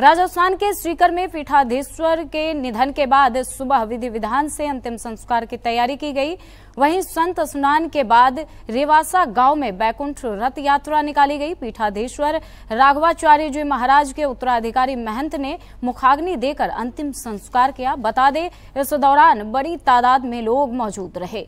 राजस्थान के सीकर में पीठाधीश्वर के निधन के बाद सुबह विधि विधान से अंतिम संस्कार की तैयारी की गई वहीं संत स्नान के बाद रेवासा गांव में बैकुंठ रथ यात्रा निकाली गई पीठाधीश्वर राघवाचार्य जी महाराज के उत्तराधिकारी महंत ने मुखाग्नि देकर अंतिम संस्कार किया बता दें इस दौरान बड़ी तादाद में लोग मौजूद रहे